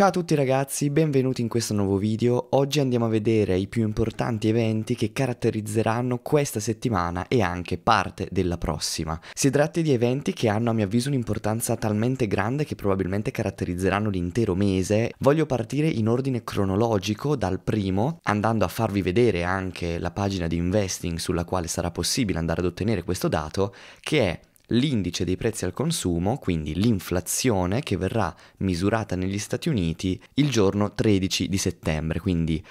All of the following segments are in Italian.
Ciao a tutti ragazzi, benvenuti in questo nuovo video. Oggi andiamo a vedere i più importanti eventi che caratterizzeranno questa settimana e anche parte della prossima. Si tratta di eventi che hanno a mio avviso un'importanza talmente grande che probabilmente caratterizzeranno l'intero mese. Voglio partire in ordine cronologico dal primo, andando a farvi vedere anche la pagina di investing sulla quale sarà possibile andare ad ottenere questo dato, che è l'indice dei prezzi al consumo, quindi l'inflazione che verrà misurata negli Stati Uniti il giorno 13 di settembre, quindi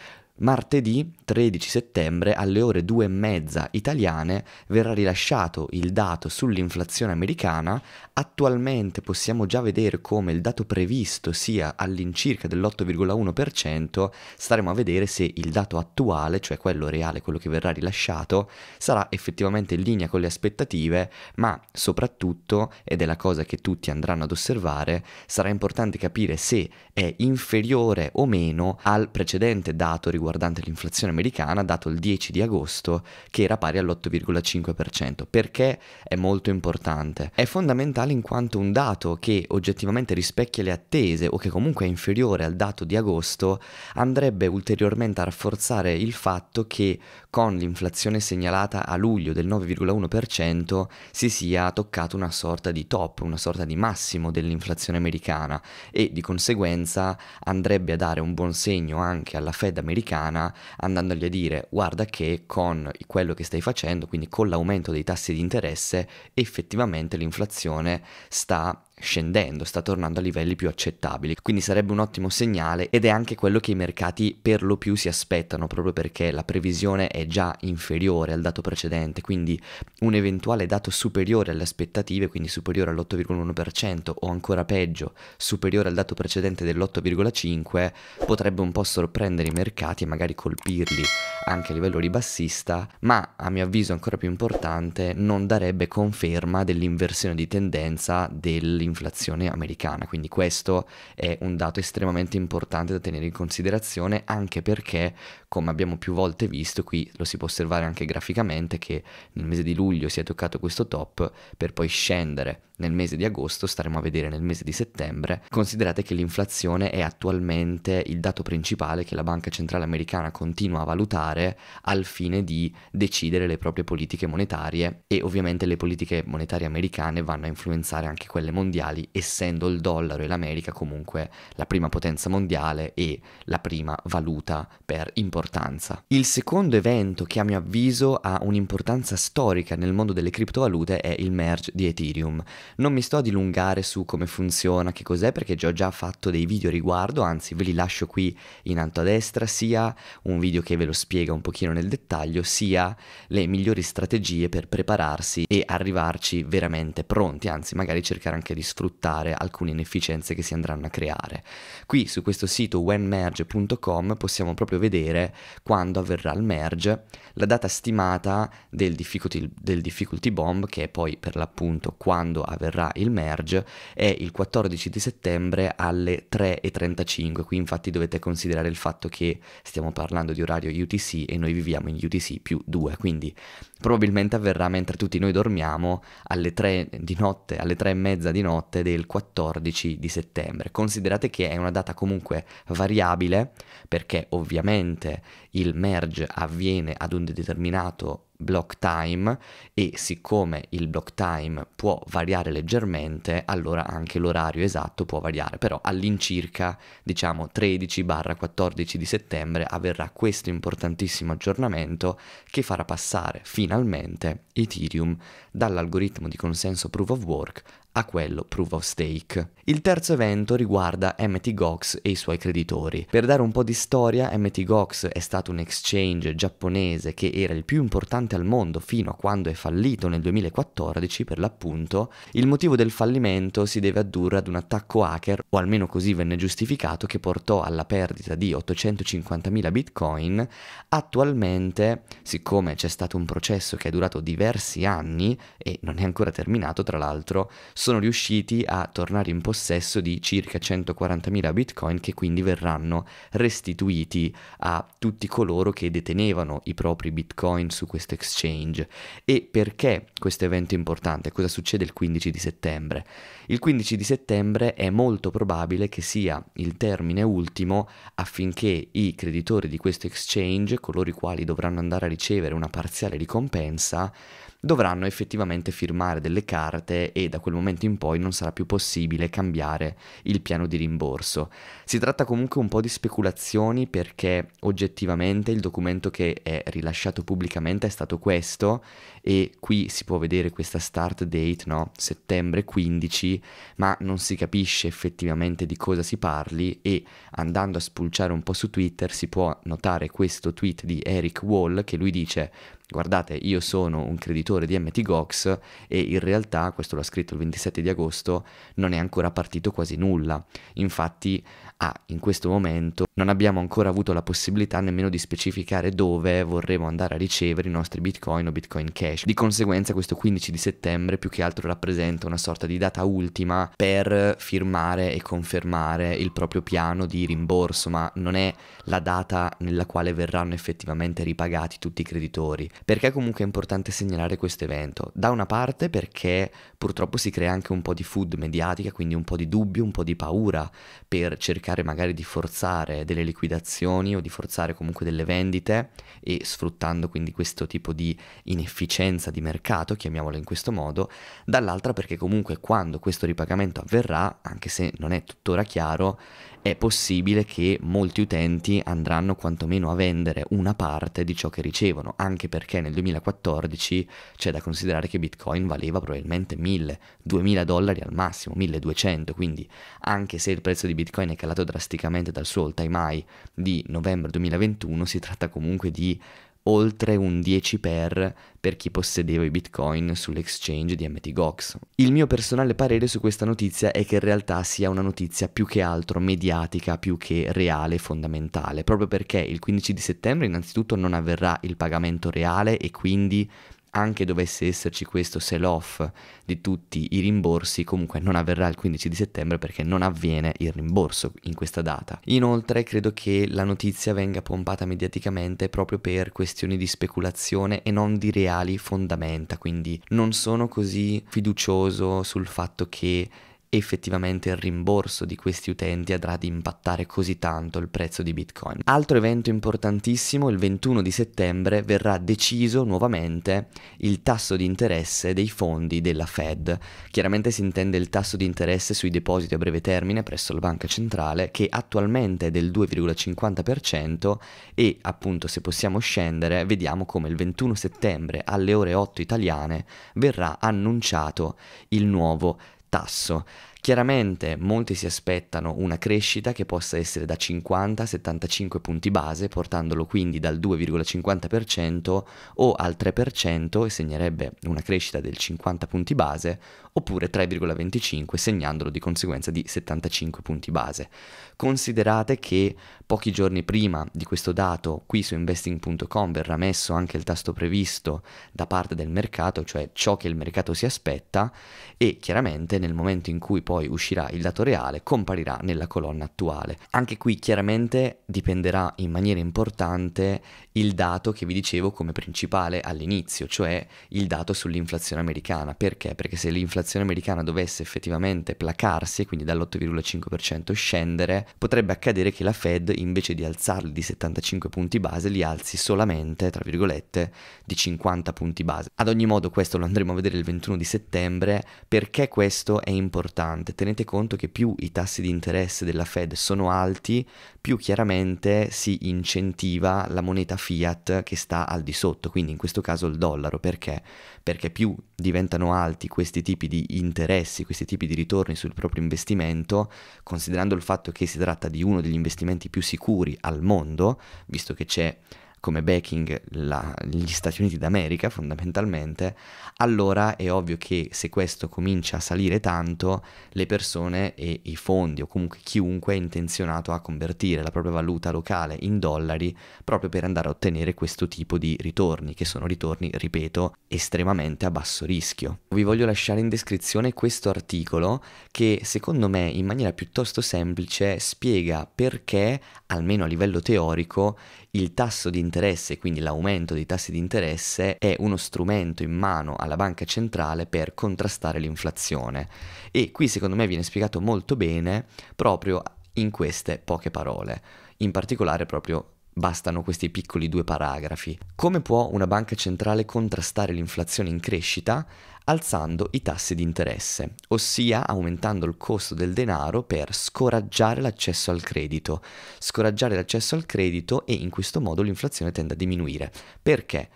Martedì 13 settembre alle ore 2 e mezza italiane verrà rilasciato il dato sull'inflazione americana. Attualmente possiamo già vedere come il dato previsto sia all'incirca dell'8,1%. Staremo a vedere se il dato attuale, cioè quello reale, quello che verrà rilasciato, sarà effettivamente in linea con le aspettative, ma soprattutto, ed è la cosa che tutti andranno ad osservare, sarà importante capire se è inferiore o meno al precedente dato riguardante riguardante l'inflazione americana dato il 10 di agosto che era pari all'8,5%. Perché è molto importante? È fondamentale in quanto un dato che oggettivamente rispecchia le attese o che comunque è inferiore al dato di agosto andrebbe ulteriormente a rafforzare il fatto che con l'inflazione segnalata a luglio del 9,1% si sia toccato una sorta di top, una sorta di massimo dell'inflazione americana e di conseguenza andrebbe a dare un buon segno anche alla Fed americana italiana andandogli a dire guarda che con quello che stai facendo, quindi con l'aumento dei tassi di interesse, effettivamente l'inflazione sta scendendo, sta tornando a livelli più accettabili, quindi sarebbe un ottimo segnale ed è anche quello che i mercati per lo più si aspettano proprio perché la previsione è già inferiore al dato precedente, quindi un eventuale dato superiore alle aspettative, quindi superiore all'8,1% o ancora peggio, superiore al dato precedente dell'8,5 potrebbe un po' sorprendere i mercati e magari colpirli anche a livello ribassista, ma a mio avviso ancora più importante non darebbe conferma dell'inversione di tendenza dell'inflazione dell'inflazione americana, quindi questo è un dato estremamente importante da tenere in considerazione anche perché, come abbiamo più volte visto, qui lo si può osservare anche graficamente che nel mese di luglio si è toccato questo top per poi scendere nel mese di agosto, staremo a vedere nel mese di settembre, considerate che l'inflazione è attualmente il dato principale che la Banca Centrale Americana continua a valutare al fine di decidere le proprie politiche monetarie e ovviamente le politiche monetarie americane vanno a influenzare anche quelle mondiali mondiali, essendo il dollaro e l'America comunque la prima potenza mondiale e la prima valuta per importanza. Il secondo evento che a mio avviso ha un'importanza storica nel mondo delle criptovalute è il merge di Ethereum. Non mi sto a dilungare su come funziona, che cos'è, perché già ho già fatto dei video riguardo, anzi ve li lascio qui in alto a destra, sia un video che ve lo spiega un pochino nel dettaglio, sia le migliori strategie per prepararsi e arrivarci veramente pronti, anzi magari cercare anche di sfruttare alcune inefficienze che si andranno a creare. Qui su questo sito whenmerge.com possiamo proprio vedere quando avverrà il merge, la data stimata del difficulty, del difficulty bomb, che è poi per l'appunto quando avverrà il merge, è il 14 di settembre alle 3.35. Qui infatti dovete considerare il fatto che stiamo parlando di orario UTC e noi viviamo in UTC più 2, quindi probabilmente avverrà mentre tutti noi dormiamo alle 3 di notte, alle 3 e mezza di notte notte del 14 di settembre. Considerate che è una data comunque variabile perché ovviamente il merge avviene ad un determinato block time e siccome il block time può variare leggermente allora anche l'orario esatto può variare però all'incirca diciamo 13-14 di settembre avverrà questo importantissimo aggiornamento che farà passare finalmente Ethereum dall'algoritmo di consenso proof of work a quello proof of stake. Il terzo evento riguarda MT Gox e i suoi creditori. Per dare un po' di storia, MT Gox è stato un exchange giapponese che era il più importante al mondo fino a quando è fallito nel 2014 per l'appunto. Il motivo del fallimento si deve addurre ad un attacco hacker, o almeno così venne giustificato, che portò alla perdita di 850.000 bitcoin. Attualmente, siccome c'è stato un processo che è durato diversi anni e non è ancora terminato tra l'altro, sono sono riusciti a tornare in possesso di circa 140.000 bitcoin che quindi verranno restituiti a tutti coloro che detenevano i propri bitcoin su questo exchange. E perché questo evento è importante? Cosa succede il 15 di settembre? Il 15 di settembre è molto probabile che sia il termine ultimo affinché i creditori di questo exchange, coloro i quali dovranno andare a ricevere una parziale ricompensa, dovranno effettivamente firmare delle carte e da quel momento in poi non sarà più possibile cambiare il piano di rimborso. Si tratta comunque un po' di speculazioni perché oggettivamente il documento che è rilasciato pubblicamente è stato questo e qui si può vedere questa start date, no? settembre 15, ma non si capisce effettivamente di cosa si parli e andando a spulciare un po' su Twitter si può notare questo tweet di Eric Wall che lui dice guardate io sono un creditore di MTGOX e in realtà, questo l'ha scritto il 27 di agosto, non è ancora partito quasi nulla. Infatti ah, in questo momento non abbiamo ancora avuto la possibilità nemmeno di specificare dove vorremmo andare a ricevere i nostri bitcoin o bitcoin cash. Di conseguenza questo 15 di settembre più che altro rappresenta una sorta di data ultima per firmare e confermare il proprio piano di rimborso, ma non è la data nella quale verranno effettivamente ripagati tutti i creditori perché comunque è importante segnalare questo evento? Da una parte perché purtroppo si crea anche un po' di food mediatica, quindi un po' di dubbio, un po' di paura per cercare magari di forzare delle liquidazioni o di forzare comunque delle vendite e sfruttando quindi questo tipo di inefficienza di mercato, chiamiamolo in questo modo, dall'altra perché comunque quando questo ripagamento avverrà, anche se non è tuttora chiaro, è possibile che molti utenti andranno quantomeno a vendere una parte di ciò che ricevono, anche perché nel 2014 c'è da considerare che Bitcoin valeva probabilmente 1000, 2000 dollari al massimo, 1200, quindi anche se il prezzo di Bitcoin è calato drasticamente dal suo all time high di novembre 2021, si tratta comunque di oltre un 10 per per chi possedeva i bitcoin sull'exchange di MTGOX. Il mio personale parere su questa notizia è che in realtà sia una notizia più che altro mediatica, più che reale e fondamentale, proprio perché il 15 di settembre innanzitutto non avverrà il pagamento reale e quindi anche dovesse esserci questo sell off di tutti i rimborsi, comunque non avverrà il 15 di settembre perché non avviene il rimborso in questa data. Inoltre credo che la notizia venga pompata mediaticamente proprio per questioni di speculazione e non di reali fondamenta, quindi non sono così fiducioso sul fatto che effettivamente il rimborso di questi utenti andrà ad impattare così tanto il prezzo di Bitcoin. Altro evento importantissimo, il 21 di settembre verrà deciso nuovamente il tasso di interesse dei fondi della Fed. Chiaramente si intende il tasso di interesse sui depositi a breve termine presso la banca centrale che attualmente è del 2,50% e appunto se possiamo scendere vediamo come il 21 settembre alle ore 8 italiane verrà annunciato il nuovo tasso tasso Chiaramente molti si aspettano una crescita che possa essere da 50 a 75 punti base, portandolo quindi dal 2,50% o al 3% e segnerebbe una crescita del 50 punti base, oppure 3,25 segnandolo di conseguenza di 75 punti base. Considerate che pochi giorni prima di questo dato qui su investing.com verrà messo anche il tasto previsto da parte del mercato, cioè ciò che il mercato si aspetta e chiaramente nel momento in cui poi uscirà il dato reale comparirà nella colonna attuale. Anche qui chiaramente dipenderà in maniera importante il dato che vi dicevo come principale all'inizio, cioè il dato sull'inflazione americana. Perché? Perché se l'inflazione americana dovesse effettivamente placarsi, quindi dall'8,5% scendere, potrebbe accadere che la Fed invece di alzarli di 75 punti base li alzi solamente, tra virgolette, di 50 punti base. Ad ogni modo questo lo andremo a vedere il 21 di settembre perché questo è importante importante, tenete conto che più i tassi di interesse della Fed sono alti, più chiaramente si incentiva la moneta fiat che sta al di sotto, quindi in questo caso il dollaro, perché? Perché più diventano alti questi tipi di interessi, questi tipi di ritorni sul proprio investimento, considerando il fatto che si tratta di uno degli investimenti più sicuri al mondo, visto che c'è come backing la, gli Stati Uniti d'America fondamentalmente, allora è ovvio che se questo comincia a salire tanto, le persone e i fondi o comunque chiunque è intenzionato a convertire la propria valuta locale in dollari proprio per andare a ottenere questo tipo di ritorni, che sono ritorni, ripeto, estremamente a basso rischio. Vi voglio lasciare in descrizione questo articolo che secondo me in maniera piuttosto semplice spiega perché, almeno a livello teorico, il tasso di interesse, quindi l'aumento dei tassi di interesse, è uno strumento in mano alla banca centrale per contrastare l'inflazione. E qui secondo me viene spiegato molto bene proprio in queste poche parole, in particolare proprio Bastano questi piccoli due paragrafi. Come può una banca centrale contrastare l'inflazione in crescita? Alzando i tassi di interesse, ossia aumentando il costo del denaro per scoraggiare l'accesso al credito. Scoraggiare l'accesso al credito e in questo modo l'inflazione tende a diminuire. Perché?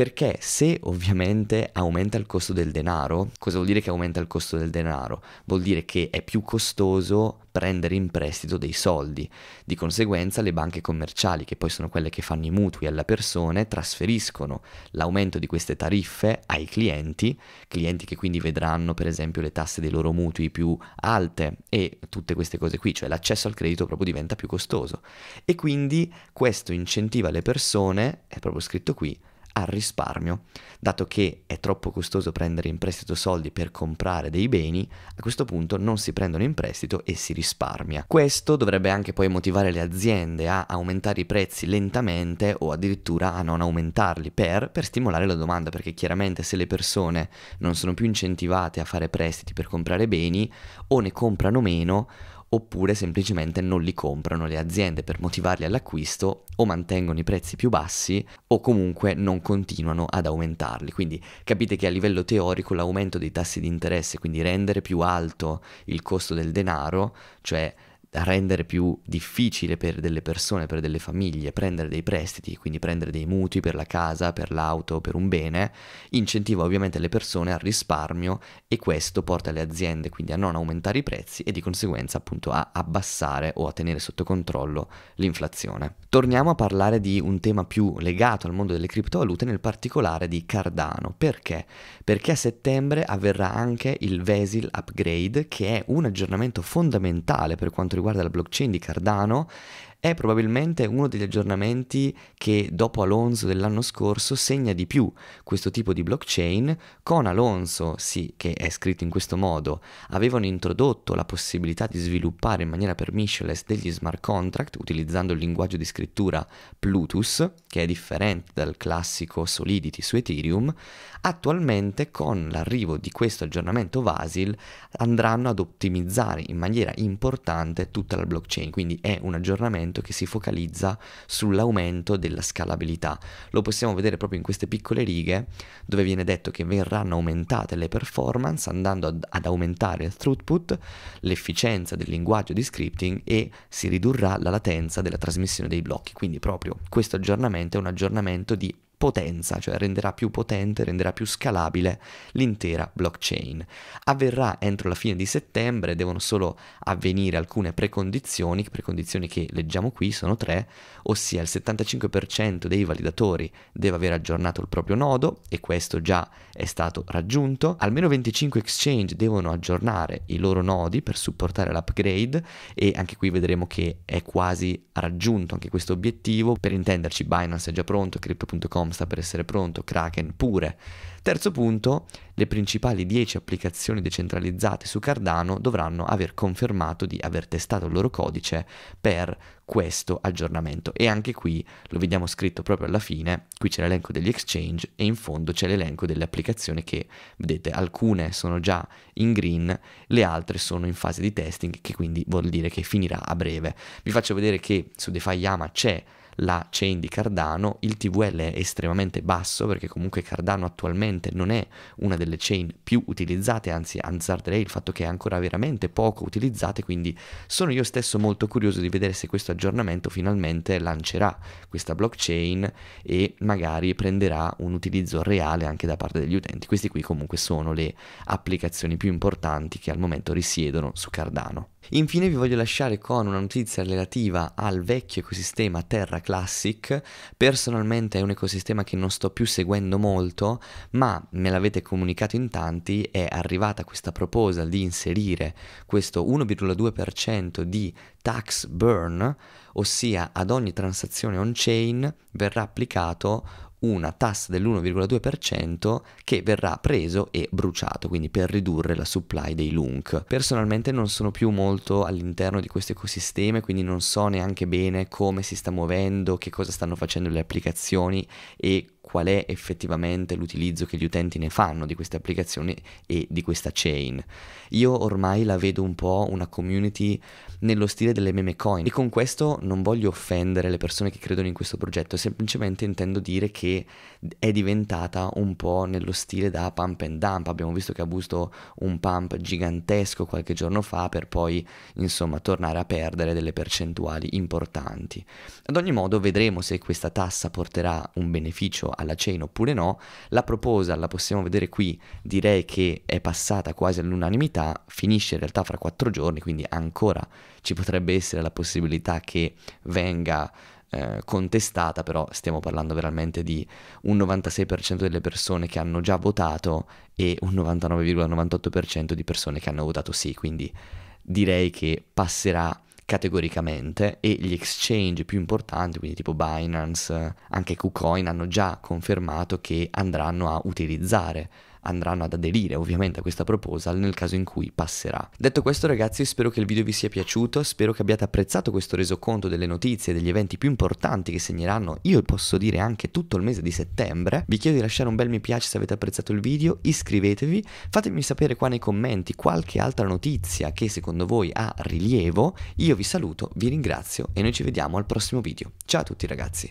Perché se ovviamente aumenta il costo del denaro, cosa vuol dire che aumenta il costo del denaro? Vuol dire che è più costoso prendere in prestito dei soldi. Di conseguenza le banche commerciali, che poi sono quelle che fanno i mutui alle persone, trasferiscono l'aumento di queste tariffe ai clienti, clienti che quindi vedranno per esempio le tasse dei loro mutui più alte e tutte queste cose qui, cioè l'accesso al credito proprio diventa più costoso. E quindi questo incentiva le persone, è proprio scritto qui, al risparmio, dato che è troppo costoso prendere in prestito soldi per comprare dei beni, a questo punto non si prendono in prestito e si risparmia. Questo dovrebbe anche poi motivare le aziende a aumentare i prezzi lentamente o addirittura a non aumentarli per, per stimolare la domanda, perché chiaramente se le persone non sono più incentivate a fare prestiti per comprare beni o ne comprano meno oppure semplicemente non li comprano le aziende per motivarli all'acquisto o mantengono i prezzi più bassi o comunque non continuano ad aumentarli. Quindi capite che a livello teorico l'aumento dei tassi di interesse, quindi rendere più alto il costo del denaro, cioè da rendere più difficile per delle persone, per delle famiglie, prendere dei prestiti, quindi prendere dei mutui per la casa, per l'auto, per un bene, incentiva ovviamente le persone al risparmio e questo porta le aziende quindi a non aumentare i prezzi e di conseguenza appunto a abbassare o a tenere sotto controllo l'inflazione. Torniamo a parlare di un tema più legato al mondo delle criptovalute, nel particolare di Cardano. Perché? Perché a settembre avverrà anche il Vesil Upgrade che è un aggiornamento fondamentale per quanto riguarda riguarda la blockchain di Cardano è probabilmente uno degli aggiornamenti che dopo Alonso dell'anno scorso segna di più questo tipo di blockchain. Con Alonso, sì, che è scritto in questo modo, avevano introdotto la possibilità di sviluppare in maniera permissionless degli smart contract utilizzando il linguaggio di scrittura Plutus, che è differente dal classico Solidity su Ethereum. Attualmente con l'arrivo di questo aggiornamento Vasil andranno ad ottimizzare in maniera importante tutta la blockchain, quindi è un aggiornamento ragionamento che si focalizza sull'aumento della scalabilità. Lo possiamo vedere proprio in queste piccole righe dove viene detto che verranno aumentate le performance andando ad, ad aumentare il throughput, l'efficienza del linguaggio di scripting e si ridurrà la latenza della trasmissione dei blocchi. Quindi proprio questo aggiornamento è un aggiornamento di potenza, cioè renderà più potente, renderà più scalabile l'intera blockchain. Avverrà entro la fine di settembre, devono solo avvenire alcune precondizioni, precondizioni che leggiamo qui sono tre, ossia il 75% dei validatori deve aver aggiornato il proprio nodo e questo già è stato raggiunto, almeno 25 exchange devono aggiornare i loro nodi per supportare l'upgrade e anche qui vedremo che è quasi raggiunto anche questo obiettivo, per intenderci Binance è già pronto, crypto.com Telegram sta per essere pronto, Kraken pure. Terzo punto, le principali 10 applicazioni decentralizzate su Cardano dovranno aver confermato di aver testato il loro codice per questo aggiornamento e anche qui lo vediamo scritto proprio alla fine, qui c'è l'elenco degli exchange e in fondo c'è l'elenco delle applicazioni che vedete alcune sono già in green, le altre sono in fase di testing che quindi vuol dire che finirà a breve. Vi faccio vedere che su DeFi Yama c'è la chain di Cardano, il TVL è estremamente basso perché comunque Cardano attualmente non è una delle chain più utilizzate, anzi azzarderei il fatto che è ancora veramente poco utilizzate, quindi sono io stesso molto curioso di vedere se questo aggiornamento finalmente lancerà questa blockchain e magari prenderà un utilizzo reale anche da parte degli utenti. Queste qui comunque sono le applicazioni più importanti che al momento risiedono su Cardano. Infine vi voglio lasciare con una notizia relativa al vecchio ecosistema Terra Classic. Personalmente è un ecosistema che non sto più seguendo molto, ma me l'avete comunicato in tanti, è arrivata questa proposta di inserire questo 1,2% di tax burn, ossia ad ogni transazione on-chain verrà applicato una tassa dell'1,2% che verrà preso e bruciato, quindi per ridurre la supply dei LUNC. Personalmente non sono più molto all'interno di questo ecosistema, quindi non so neanche bene come si sta muovendo, che cosa stanno facendo le applicazioni e qual è effettivamente l'utilizzo che gli utenti ne fanno di queste applicazioni e di questa chain. Io ormai la vedo un po' una community nello stile delle meme coin e con questo non voglio offendere le persone che credono in questo progetto, semplicemente intendo dire che è diventata un po' nello stile da pump and dump, abbiamo visto che ha avuto un pump gigantesco qualche giorno fa per poi insomma tornare a perdere delle percentuali importanti. Ad ogni modo vedremo se questa tassa porterà un beneficio alla chain oppure no, la proposta la possiamo vedere qui, direi che è passata quasi all'unanimità, finisce in realtà fra quattro giorni, quindi ancora ci potrebbe essere la possibilità che venga eh, contestata, però stiamo parlando veramente di un 96% delle persone che hanno già votato e un 99,98% di persone che hanno votato sì, quindi direi che passerà categoricamente e gli exchange più importanti, quindi tipo Binance, anche KuCoin, hanno già confermato che andranno a utilizzare andranno ad aderire ovviamente a questa proposal nel caso in cui passerà. Detto questo ragazzi spero che il video vi sia piaciuto, spero che abbiate apprezzato questo resoconto delle notizie e degli eventi più importanti che segneranno, io posso dire anche tutto il mese di settembre, vi chiedo di lasciare un bel mi piace se avete apprezzato il video, iscrivetevi, fatemi sapere qua nei commenti qualche altra notizia che secondo voi ha rilievo, io vi saluto, vi ringrazio e noi ci vediamo al prossimo video. Ciao a tutti ragazzi!